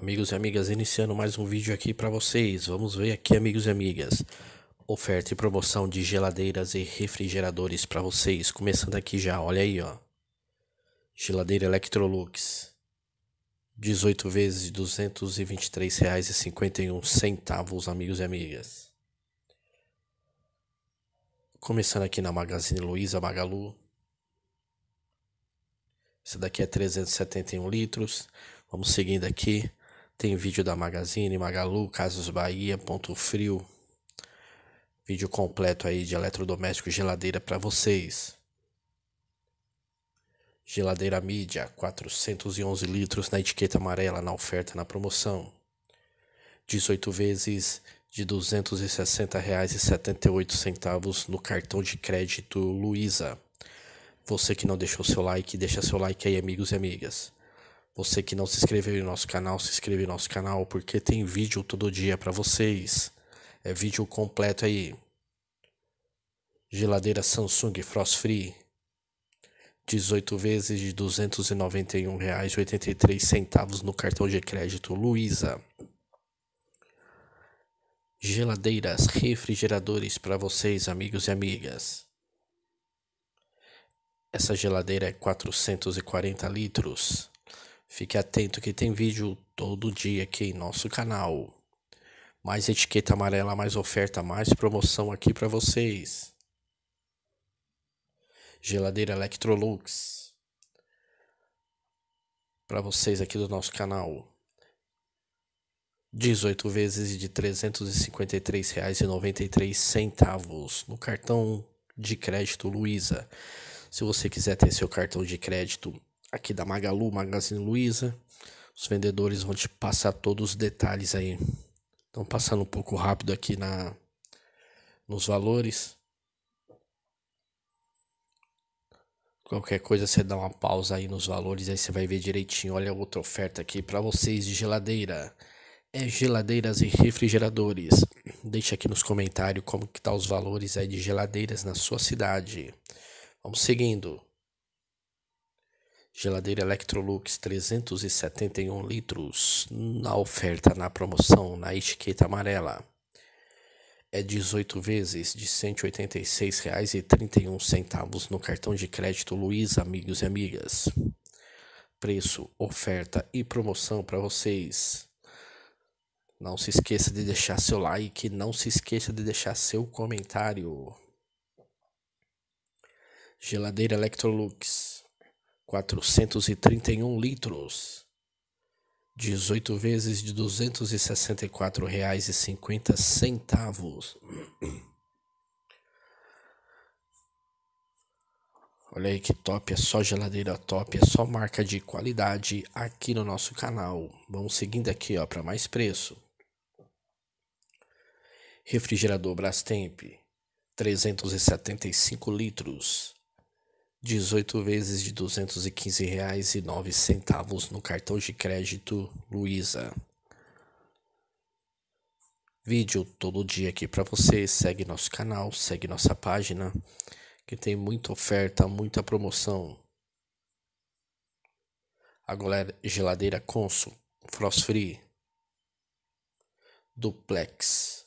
Amigos e amigas, iniciando mais um vídeo aqui para vocês. Vamos ver aqui, amigos e amigas. Oferta e promoção de geladeiras e refrigeradores para vocês. Começando aqui já, olha aí, ó. Geladeira Electrolux. 18 vezes R$ 223,51, amigos e amigas. Começando aqui na Magazine Luiza Magalu. Essa daqui é 371 litros. Vamos seguindo aqui. Tem vídeo da Magazine, Magalu, Casas Bahia, Ponto Frio. Vídeo completo aí de eletrodoméstico geladeira para vocês. Geladeira mídia, 411 litros na etiqueta amarela na oferta na promoção. 18 vezes de R$ 260,78 no cartão de crédito Luiza. Você que não deixou seu like, deixa seu like aí, amigos e amigas. Você que não se inscreveu no nosso canal, se inscreve no nosso canal porque tem vídeo todo dia para vocês. É vídeo completo aí. Geladeira Samsung Frost Free 18 vezes de R$ 291,83 no cartão de crédito Luiza. Geladeiras, refrigeradores para vocês, amigos e amigas. Essa geladeira é 440 litros Fique atento que tem vídeo todo dia aqui em nosso canal. Mais etiqueta amarela, mais oferta, mais promoção aqui para vocês. Geladeira Electrolux. Para vocês aqui do nosso canal. 18 vezes de R$ 353,93 no cartão de crédito Luiza. Se você quiser ter seu cartão de crédito aqui da Magalu, Magazine Luiza. Os vendedores vão te passar todos os detalhes aí. Então passando um pouco rápido aqui na nos valores. Qualquer coisa você dá uma pausa aí nos valores, aí você vai ver direitinho. Olha outra oferta aqui para vocês de geladeira. É geladeiras e refrigeradores. Deixa aqui nos comentários como que tá os valores aí de geladeiras na sua cidade. Vamos seguindo. Geladeira Electrolux 371 litros na oferta, na promoção, na etiqueta amarela. É 18 vezes de R$ 186,31 no cartão de crédito Luiz Amigos e Amigas. Preço, oferta e promoção para vocês. Não se esqueça de deixar seu like, não se esqueça de deixar seu comentário. Geladeira Electrolux 431 litros, 18 vezes de R$ 264,50. Olha aí que top, é só geladeira top, é só marca de qualidade aqui no nosso canal. Vamos seguindo aqui, ó, para mais preço. Refrigerador Brastemp, 375 litros, 18 vezes de R$ 215,09 no cartão de crédito Luiza. Vídeo todo dia aqui para você. Segue nosso canal, segue nossa página, que tem muita oferta, muita promoção. Agora é geladeira Consul, Frost Free, Duplex.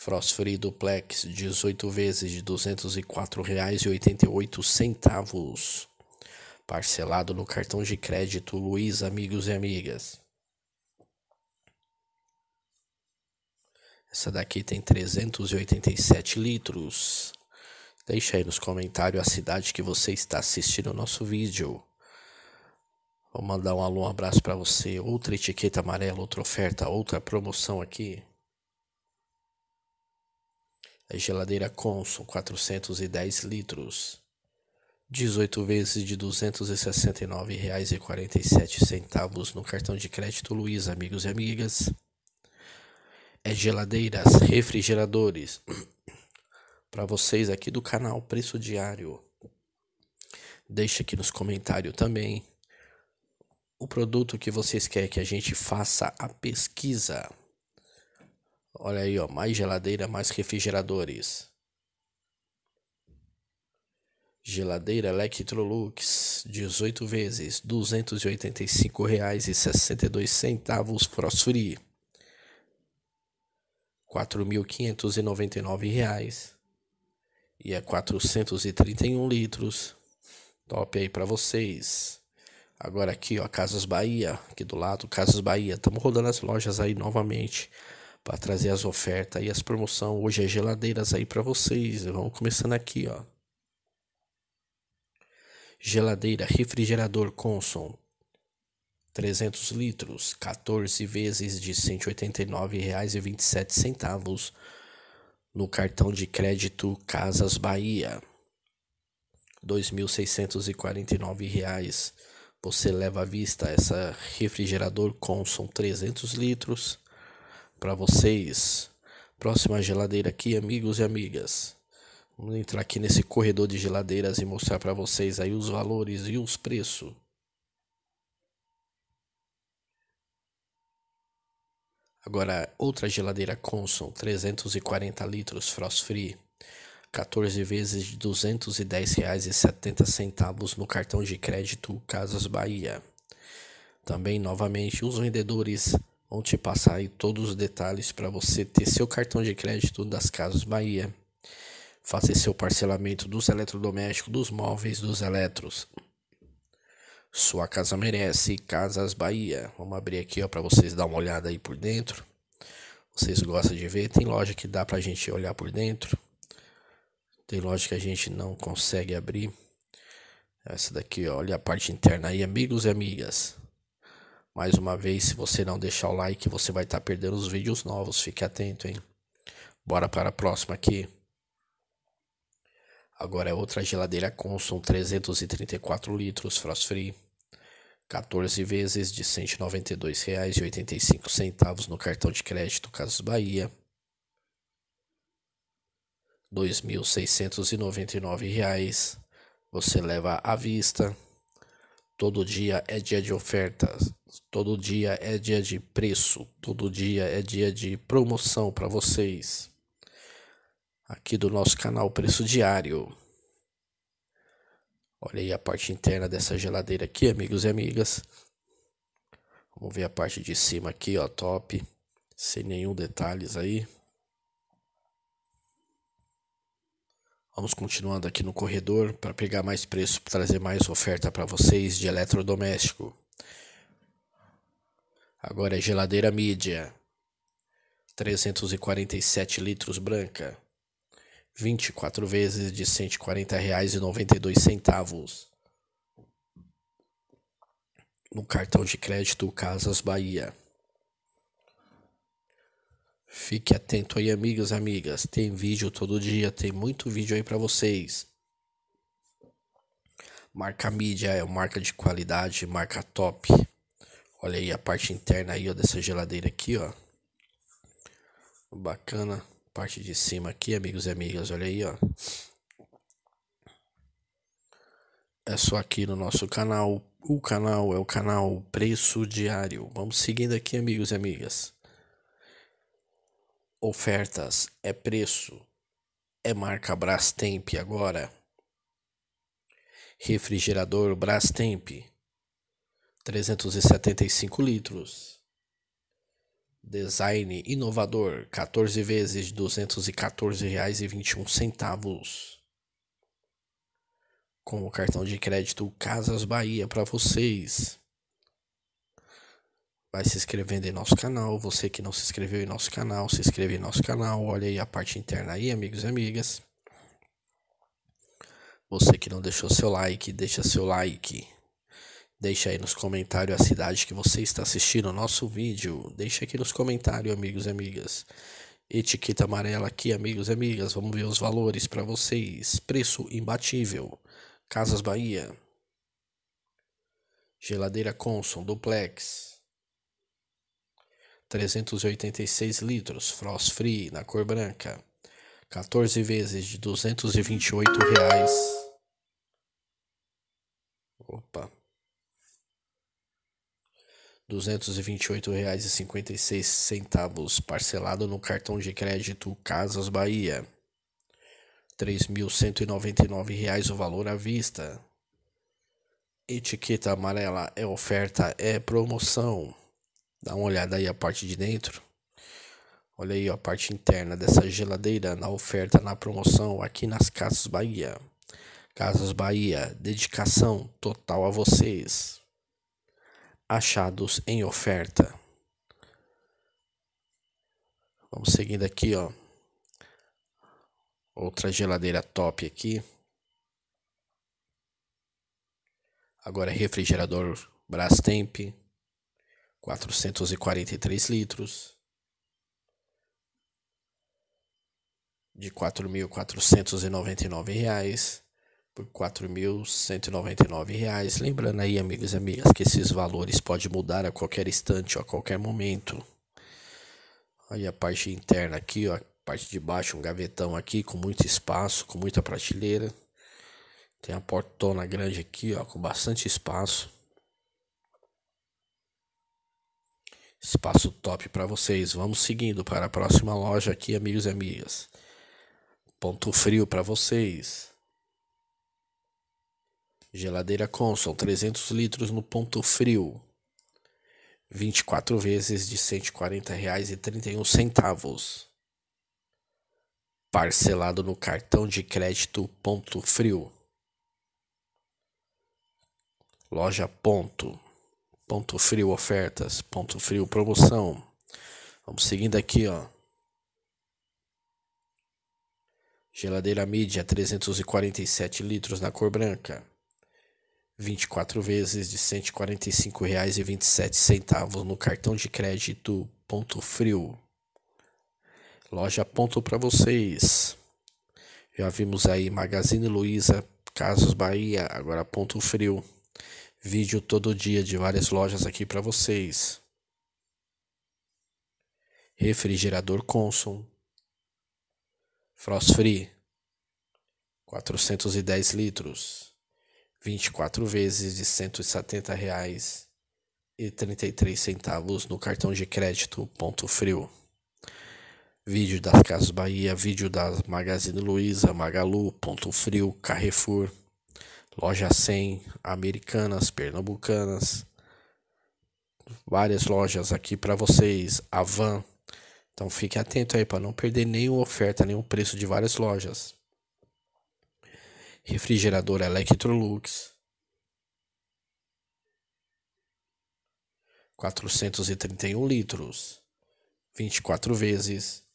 Frostfree Duplex, 18 vezes de R$ 204,88. Parcelado no cartão de crédito Luiz Amigos e Amigas. Essa daqui tem 387 litros. Deixa aí nos comentários a cidade que você está assistindo o nosso vídeo. Vou mandar um alô, um abraço para você. Outra etiqueta amarela, outra oferta, outra promoção aqui geladeira Consul 410 litros, 18 vezes de R$ 269,47 no cartão de crédito Luiz, amigos e amigas. É geladeiras, refrigeradores. Para vocês aqui do canal Preço Diário. Deixa aqui nos comentários também o produto que vocês querem que a gente faça a pesquisa. Olha aí, ó, mais geladeira, mais refrigeradores. Geladeira Electrolux, 18 vezes, R$ 285,62 frost free. R$ 4.599 e é 431 litros. Top aí para vocês. Agora aqui, ó, Casas Bahia, aqui do lado, Casas Bahia. Estamos rodando as lojas aí novamente para trazer as ofertas e as promoções. Hoje é geladeiras aí para vocês. Vamos começando aqui, ó. Geladeira, refrigerador Conson, 300 litros, 14 vezes de R$ 189,27 no cartão de crédito Casas Bahia. R$ 2.649. Você leva à vista essa refrigerador Conson 300 litros, para vocês. Próxima geladeira aqui, amigos e amigas. Vamos entrar aqui nesse corredor de geladeiras e mostrar para vocês aí os valores e os preços. Agora, outra geladeira Consul, 340 litros, frost free, 14 vezes R$ 210,70 no cartão de crédito Casas Bahia. Também, novamente, os vendedores Vou te passar aí todos os detalhes para você ter seu cartão de crédito das Casas Bahia. Fazer seu parcelamento dos eletrodomésticos, dos móveis, dos eletros. Sua casa merece Casas Bahia. Vamos abrir aqui ó para vocês dar uma olhada aí por dentro. Vocês gostam de ver? Tem loja que dá para a gente olhar por dentro. Tem loja que a gente não consegue abrir. Essa daqui, olha a parte interna aí, amigos e amigas. Mais uma vez, se você não deixar o like, você vai estar tá perdendo os vídeos novos. Fique atento, hein? Bora para a próxima aqui. Agora é outra geladeira Consum 334 litros, frost free. 14 vezes de R$ 192,85 no cartão de crédito Casas Bahia. R$ 2.699. Você leva à vista. Todo dia é dia de ofertas, todo dia é dia de preço, todo dia é dia de promoção para vocês. Aqui do nosso canal Preço Diário. Olha aí a parte interna dessa geladeira aqui, amigos e amigas. Vamos ver a parte de cima aqui, ó, top. Sem nenhum detalhes aí. Vamos continuando aqui no corredor para pegar mais preço, trazer mais oferta para vocês de eletrodoméstico. Agora é geladeira mídia. 347 litros branca. 24 vezes de R$ 140,92. No cartão de crédito Casas Bahia. Fique atento aí, amigos, amigas. Tem vídeo todo dia, tem muito vídeo aí para vocês. Marca mídia é marca de qualidade, marca top. Olha aí a parte interna aí, ó, dessa geladeira aqui, ó. Bacana. Parte de cima aqui, amigos e amigas, olha aí, ó. É só aqui no nosso canal. O canal é o canal Preço Diário. Vamos seguindo aqui, amigos e amigas ofertas, é preço, é marca Brastemp agora. Refrigerador Brastemp, 375 litros. Design inovador, 14 vezes R$ 214,21. Com o cartão de crédito Casas Bahia para vocês vai se inscrevendo em nosso canal. Você que não se inscreveu em nosso canal, se inscreve em nosso canal. Olha aí a parte interna aí, amigos e amigas. Você que não deixou seu like, deixa seu like. Deixa aí nos comentários a cidade que você está assistindo o nosso vídeo. Deixa aqui nos comentários, amigos e amigas. Etiqueta amarela aqui, amigos e amigas. Vamos ver os valores para vocês. Preço imbatível. Casas Bahia. Geladeira Consum, Duplex. 386 litros, frost free, na cor branca. 14 vezes de 228 reais. Opa. R$ 228,56 parcelado no cartão de crédito Casas Bahia. R$ 3.199 o valor à vista. Etiqueta amarela é oferta, é promoção. Dá uma olhada aí a parte de dentro. Olha aí ó, a parte interna dessa geladeira na oferta, na promoção aqui nas Casas Bahia. Casas Bahia, dedicação total a vocês. Achados em oferta. Vamos seguindo aqui, ó. Outra geladeira top aqui. Agora refrigerador Brastemp. 443 litros, de R$ 4.499 reais por R$ 4.199. Reais. Lembrando aí, amigos e amigas, que esses valores podem mudar a qualquer instante, a qualquer momento. Aí a parte interna aqui, ó, a parte de baixo, um gavetão aqui com muito espaço, com muita prateleira. Tem a portona grande aqui, ó, com bastante espaço. Espaço top para vocês. Vamos seguindo para a próxima loja aqui, amigos e amigas. Ponto frio para vocês. Geladeira Consul, 300 litros no ponto frio. 24 vezes de R$ 140,31. Parcelado no cartão de crédito Ponto Frio. Loja Ponto. Ponto frio ofertas, ponto frio promoção. Vamos seguindo aqui, ó. Geladeira mídia 347 litros na cor branca. 24 vezes de R$ 145,27 no cartão de crédito Ponto Frio. Loja Ponto para vocês. Já vimos aí Magazine Luiza, Casos Bahia, agora Ponto Frio vídeo todo dia de várias lojas aqui para vocês. Refrigerador Consum. Frost Free. 410 litros. 24 vezes de R$ 170,33 no cartão de crédito Ponto Frio. Vídeo das Casas Bahia, vídeo das Magazine Luiza, Magalu, Ponto Frio, Carrefour. Loja 100, Americanas, Pernambucanas, várias lojas aqui para vocês, a Van. Então fique atento aí para não perder nenhuma oferta, nenhum preço de várias lojas. Refrigerador Electrolux. 431 litros, 24 vezes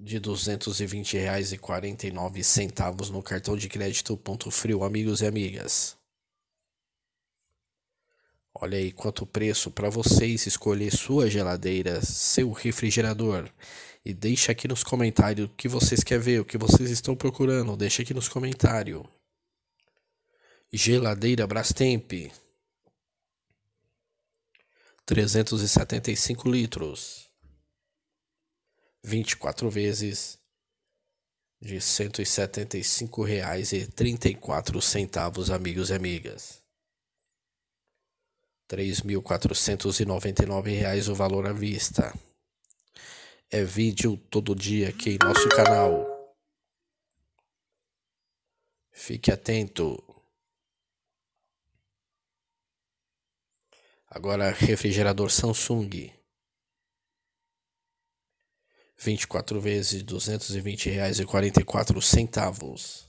de R$ 220,49 no cartão de crédito Ponto Frio, amigos e amigas. Olha aí quanto preço para vocês escolher sua geladeira, seu refrigerador. E deixa aqui nos comentários o que vocês querem ver, o que vocês estão procurando. Deixa aqui nos comentários. Geladeira Brastemp. 375 litros. 24 vezes de R$ 175,34, amigos e amigas. R$ 3.499 o valor à vista. É vídeo todo dia aqui em nosso canal. Fique atento. Agora refrigerador Samsung 24 vezes R$ 220,44.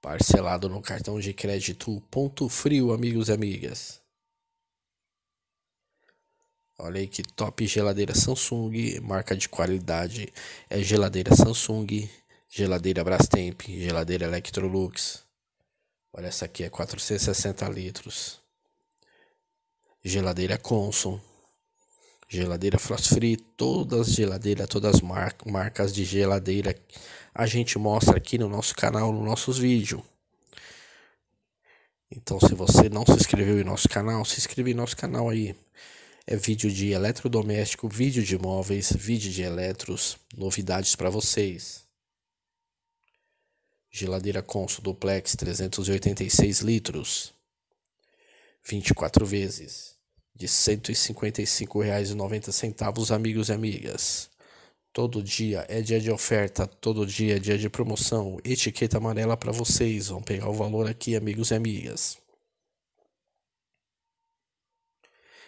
Parcelado no cartão de crédito Ponto Frio, amigos e amigas. Olha aí que top geladeira Samsung, marca de qualidade. É geladeira Samsung, geladeira Brastemp, geladeira Electrolux. Olha essa aqui é 460 litros. Geladeira Consul geladeira Frost Free, todas as geladeiras, todas as mar marcas de geladeira a gente mostra aqui no nosso canal, nos nossos vídeos. Então, se você não se inscreveu em nosso canal, se inscreva em nosso canal aí. É vídeo de eletrodoméstico, vídeo de móveis, vídeo de eletros, novidades para vocês. Geladeira Consul Duplex 386 litros, 24 vezes de R$ 155,90, amigos e amigas. Todo dia é dia de oferta, todo dia é dia de promoção. Etiqueta amarela para vocês. Vão pegar o valor aqui, amigos e amigas.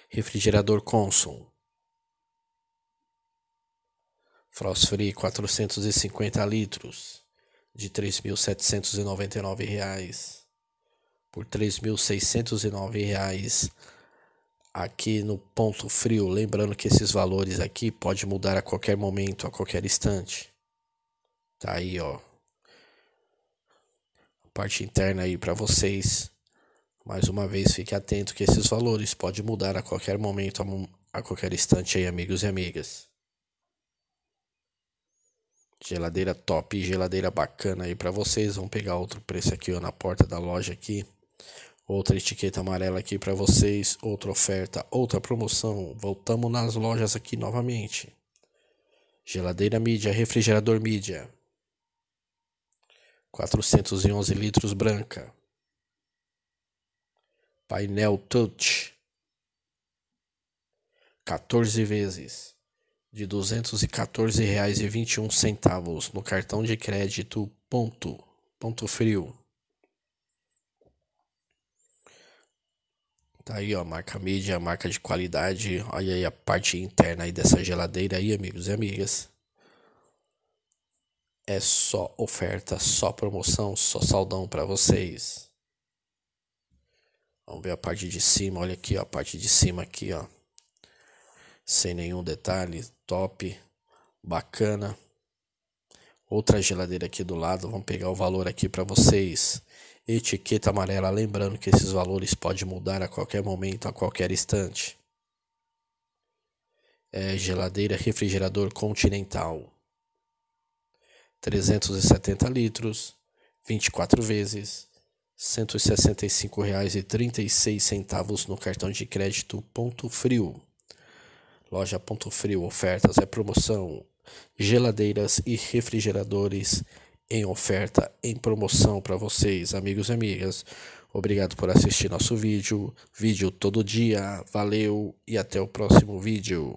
Refrigerador Consum. Frost Free 450 litros de R$ 3.799 por R$ 3.609 aqui no ponto frio, lembrando que esses valores aqui pode mudar a qualquer momento, a qualquer instante. Tá aí, ó. A parte interna aí para vocês. Mais uma vez, fique atento que esses valores podem mudar a qualquer momento, a qualquer instante aí, amigos e amigas. Geladeira top, geladeira bacana aí para vocês. Vamos pegar outro preço aqui ó, na porta da loja aqui outra etiqueta amarela aqui para vocês, outra oferta, outra promoção. Voltamos nas lojas aqui novamente. Geladeira mídia, refrigerador mídia. 411 litros branca. Painel touch. 14 vezes de R$ 214,21 no cartão de crédito ponto, ponto frio. Tá aí, ó, marca mídia, marca de qualidade. Olha aí a parte interna aí dessa geladeira aí, amigos e amigas. É só oferta, só promoção, só saldão para vocês. Vamos ver a parte de cima, olha aqui, ó, a parte de cima aqui, ó. Sem nenhum detalhe, top, bacana outra geladeira aqui do lado. Vamos pegar o valor aqui para vocês. Etiqueta amarela, lembrando que esses valores podem mudar a qualquer momento, a qualquer instante. É, geladeira, refrigerador continental. 370 litros, 24 vezes, R$ 165,36 no cartão de crédito Ponto Frio. Loja Ponto Frio, ofertas é promoção, geladeiras e refrigeradores em oferta, em promoção para vocês, amigos e amigas. Obrigado por assistir nosso vídeo. Vídeo todo dia. Valeu e até o próximo vídeo.